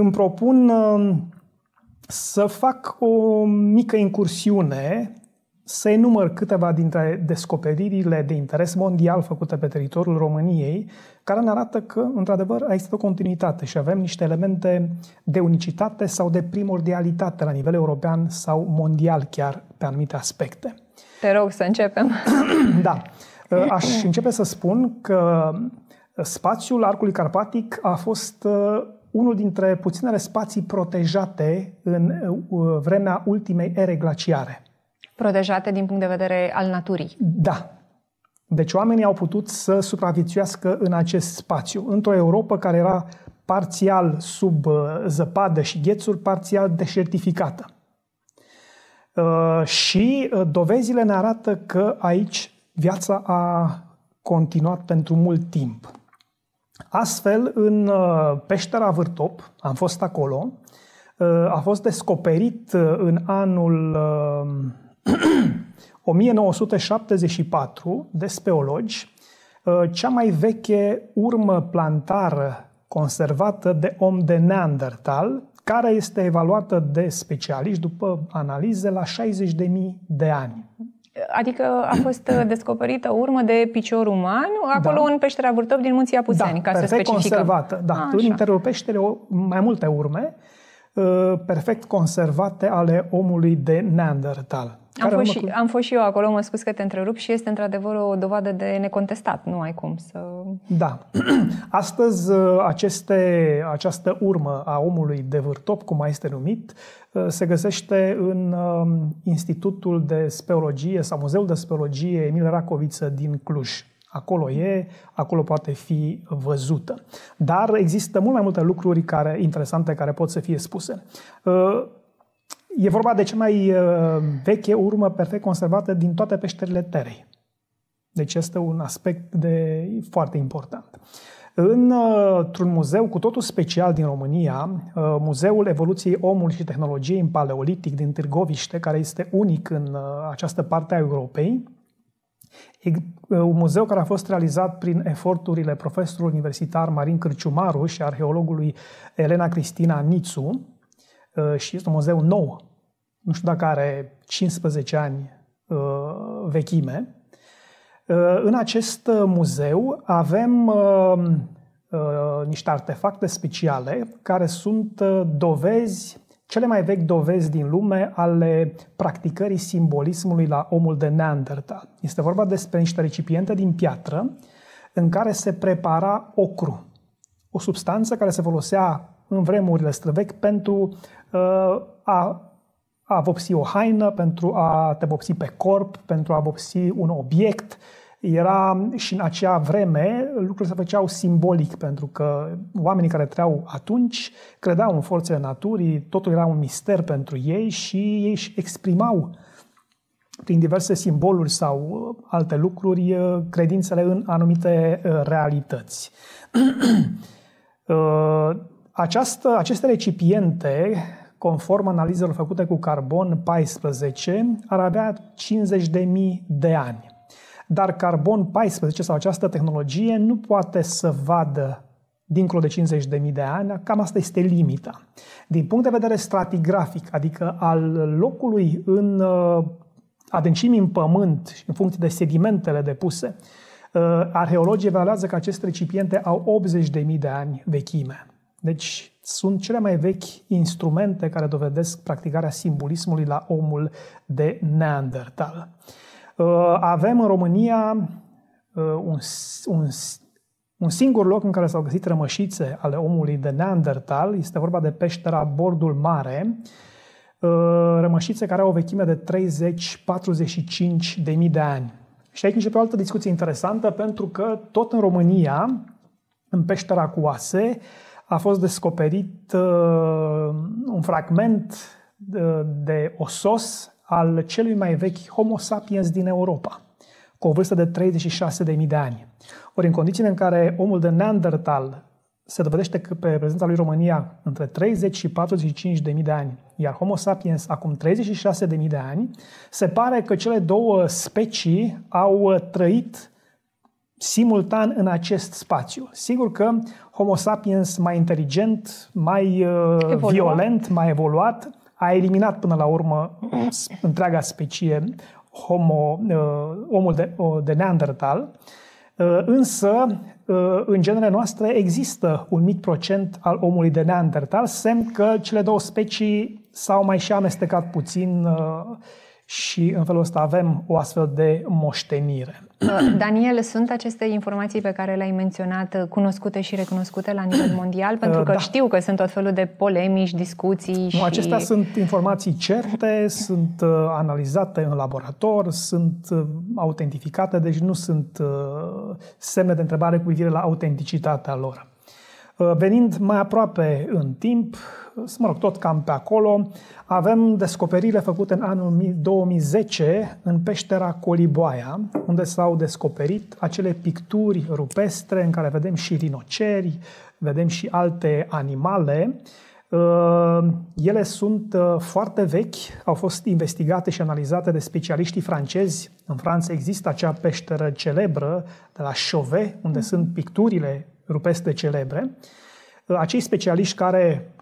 îmi propun um, să fac o mică incursiune, să enumăr câteva dintre descoperirile de interes mondial făcute pe teritoriul României, care ne arată că, într-adevăr, există o continuitate și avem niște elemente de unicitate sau de primordialitate la nivel european sau mondial chiar pe anumite aspecte. Te rog să începem. da. Uh, aș începe să spun că uh, spațiul arcului carpatic a fost uh, unul dintre puținele spații protejate în uh, uh, vremea ultimei ere glaciare. Protejate din punct de vedere al naturii. Da. Deci oamenii au putut să supraviețuiască în acest spațiu, într-o Europa care era parțial sub uh, zăpadă și ghețuri, parțial deșertificată. Și dovezile ne arată că aici viața a continuat pentru mult timp. Astfel, în uh, peștera Vârtop, am fost acolo, uh, a fost descoperit uh, în anul 1974 de speologi cea mai veche urmă plantară conservată de om de Neandertal, care este evaluată de specialiști după analize la 60.000 de ani adică a fost uh, descoperită urmă de picior uman, da. acolo da. în peștera Vârtop din Munții Apuseni, da, ca perfect să specificăm. conservată, da. A, în interiorul peșterei mai multe urme uh, perfect conservate ale omului de Neandertal. Am fost, și, am fost și eu acolo, mă spus că te întrerup și este într-adevăr o dovadă de necontestat, nu ai cum să... Da. Astăzi uh, aceste, această urmă a omului de vârtop, cum mai este numit, uh, se găsește în um, Institutul de Speologie sau Muzeul de Speologie Emil Racoviță din Cluj. Acolo e, acolo poate fi văzută. Dar există mult mai multe lucruri care, interesante care pot să fie spuse. Uh, E vorba de cea mai uh, veche urmă perfect conservată din toate peșterile Terei. Deci este un aspect de foarte important. Uh, într-un muzeu cu totul special din România, uh, Muzeul Evoluției Omului și Tehnologiei în Paleolitic din Târgoviște, care este unic în această parte a Europei, E un muzeu care a fost realizat prin eforturile profesorului universitar Marin Cârciumaru și arheologului Elena Cristina Nițu, Uh, și este un muzeu nou, nu știu dacă are 15 ani uh, vechime. Uh, în acest muzeu avem niște artefacte speciale care sunt dovezi, cele mai vechi dovezi din lume ale practicării simbolismului la omul de Neandertal. Este vorba despre niște recipiente din piatră în care se prepara ocru, o substanță care se folosea în vremurile străvechi pentru Uh, a, a vopsi o haină, pentru a te vopsi pe corp, pentru a vopsi un obiect. Era și în acea vreme lucrurile se făceau simbolic, pentru că oamenii care treau atunci credeau în forțele naturii, totul era un mister pentru ei și ei își exprimau prin diverse simboluri sau uh, alte lucruri uh, credințele în anumite realități. Această, aceste recipiente conform analizelor făcute cu carbon 14, ar avea 50.000 de ani. Dar carbon 14 sau această tehnologie nu poate să vadă dincolo de 50.000 de ani, cam asta este limita. Din punct de vedere stratigrafic, adică al locului în uh, adâncimi în pământ și în funcție de sedimentele depuse, uh, arheologii evaluează că aceste recipiente au 80.000 de ani vechime. Deci sunt cele mai vechi instrumente care dovedesc practicarea simbolismului la omul de Neandertal. Uh, avem în România uh, un, un, un singur loc în care s-au găsit rămășițe ale omului de Neandertal. Este vorba de peștera Bordul Mare, uh, rămășițe care au o vechime de 30-45 de mii de ani. Și aici începe o altă discuție interesantă pentru că tot în România, în peștera oase, a fost descoperit uh, un fragment uh, de osos al celui mai vechi Homo sapiens din Europa, cu o vârstă de 36.000 de ani. Ori în condițiile în care omul de Neandertal se dovedește că pe prezența lui România între 30 și 45 de mii de ani, iar Homo sapiens acum 36 de mii de ani, se pare că cele două specii au trăit simultan în acest spațiu. Sigur că Homo sapiens mai inteligent, mai uh, evoluat. violent, mai evoluat, a eliminat până la urmă întreaga specie homo, uh, omul de, uh, de Neandertal, însă în genele noastre există un mic procent al omului de Neandertal, semn că cele două specii s-au mai și amestecat puțin și în felul ăsta avem o astfel de moștenire. Daniel, sunt aceste informații pe care le-ai menționat uh, cunoscute și recunoscute la nivel mondial? Uh, Pentru că da. știu că sunt tot felul de polemici, discuții nu, și... Acestea sunt informații certe, sunt uh, analizate în laborator, sunt autentificate, deci nu sunt semne de întrebare cu privire la autenticitatea lor. Venind mai aproape în timp, mă rog, tot cam pe acolo, avem descoperirile făcute în anul 2010 în peștera Coliboaia, unde s-au descoperit acele picturi rupestre în care vedem și rinoceri, vedem și alte animale. Uh, ele sunt uh, foarte vechi, au fost investigate și analizate de specialiștii francezi. În Franța există acea peșteră celebră de la Chauvet, unde mm. sunt picturile rupeste celebre. Uh, acei specialiști care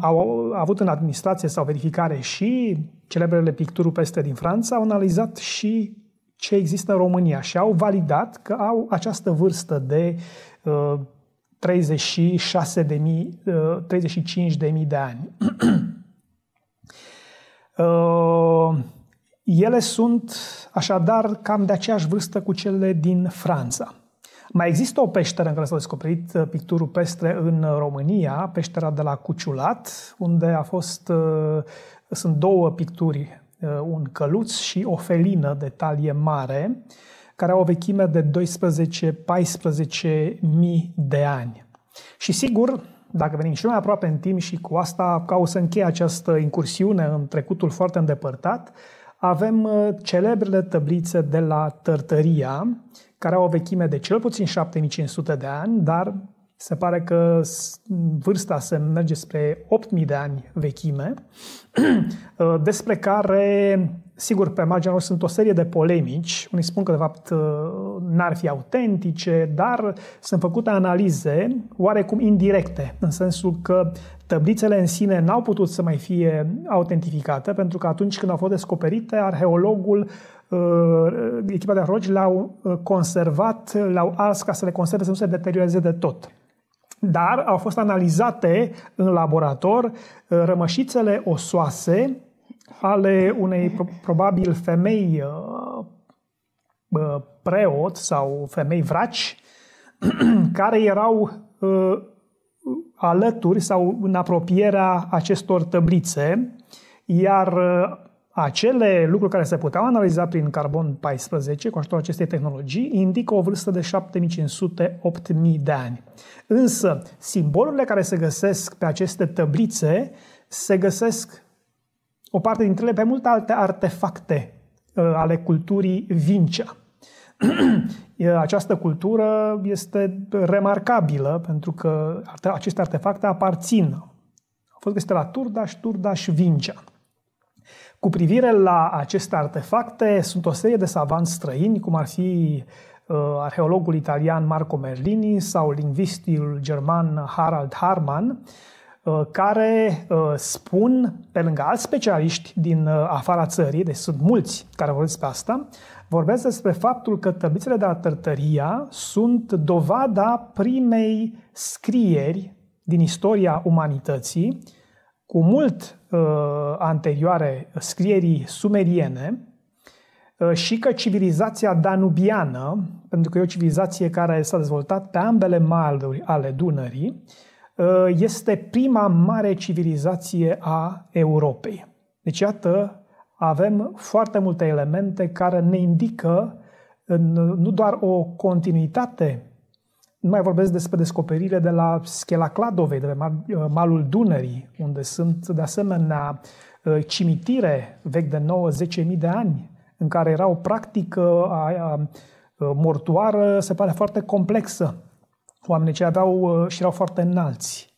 au avut în administrație sau verificare și celebrele picturi peste din Franța, au analizat și ce există în România și au validat că au această vârstă de uh, 36 de mii, uh, 35 de mii de ani. uh, ele sunt așadar cam de aceeași vârstă cu cele din Franța. Mai există o peșteră în care s a descoperit uh, picturul pestre în uh, România, peștera de la Cuciulat, unde a fost, uh, sunt două picturi, un căluț și o felină de talie mare, care au o vechime de 12-14 mii de ani. Și sigur, dacă venim și mai aproape în timp și cu asta ca o să încheie această incursiune în trecutul foarte îndepărtat, avem uh, celebrele tăblițe de la Tărtăria, care au o vechime de cel puțin 7500 de ani, dar se pare că vârsta se merge spre 8000 de ani vechime, uh, despre care Sigur, pe marginea sunt o serie de polemici. Unii spun că, de fapt, uh, n-ar fi autentice, dar sunt făcute analize oarecum indirecte, în sensul că tăblițele în sine n-au putut să mai fie autentificate, pentru că atunci când au fost descoperite, arheologul, uh, echipa de arheologi le-au uh, conservat, le-au ars ca să le conserve să nu se deterioreze de tot dar au fost analizate în laborator rămășițele osoase ale unei probabil femei uh, preot sau femei vraci care erau uh, alături sau în apropierea acestor tăblițe, iar uh, acele lucruri care se puteau analiza prin carbon 14 cu ajutorul acestei tehnologii indică o vârstă de 7500-8000 de ani. Însă, simbolurile care se găsesc pe aceste tăblițe se găsesc o parte dintre ele pe multe alte artefacte uh, ale culturii Vincea. Această cultură este remarcabilă pentru că aceste artefacte aparțin. Au fost găsite la Turdaș, Turdaș, Vincea. Cu privire la aceste artefacte, sunt o serie de savanți străini, cum ar fi uh, arheologul italian Marco Merlini sau lingvistul german Harald Harman, Uh, care uh, spun, pe lângă alți specialiști din uh, afara țării, deci sunt mulți care vorbesc pe asta, vorbesc despre faptul că tăbițele de la Tărtăria sunt dovada primei scrieri din istoria umanității, cu mult anterioare scrierii sumeriene, și că civilizația danubiană, pentru că e o civilizație care s-a dezvoltat pe ambele maluri ale Dunării, Uh, este prima mare civilizație a Europei. Deci, iată, avem foarte multe elemente care ne indică nu doar o continuitate, nu mai vorbesc despre descoperirile de la Schela Cladovei, de pe uh, malul Dunării, unde sunt de asemenea uh, cimitire vechi de 9-10.000 de ani, în care era o practică a, a, mortoară, se pare foarte complexă. Oamenii ce aveau și erau foarte înalți.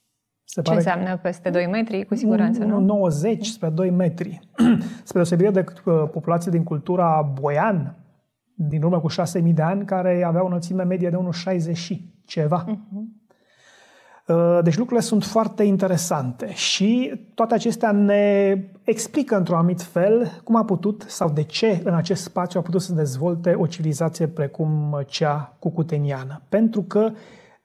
Se pare Ce înseamnă peste 2 metri, cu siguranță, nu? 90 spre 2 metri. spre deosebire de uh, populația din cultura boian, din urmă cu 6.000 de ani, care avea o înălțime medie de 1,60 și ceva. Mhm. Uh, deci lucrurile sunt foarte interesante și toate acestea ne explică într-un anumit fel cum a putut sau de ce în acest spațiu a putut să dezvolte o civilizație precum cea cucuteniană. Pentru că uh,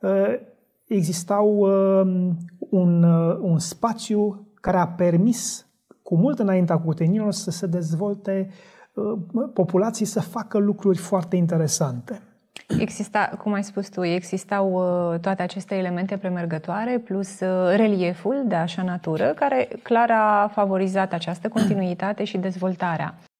Eh, existau eh, un, eh, un spațiu care a permis cu mult înaintea cutenilor să se dezvolte populații să facă lucruri foarte interesante. Exista, cum ai spus tu, existau toate aceste elemente premergătoare plus relieful de așa natură, care clar a favorizat această continuitate și dezvoltarea.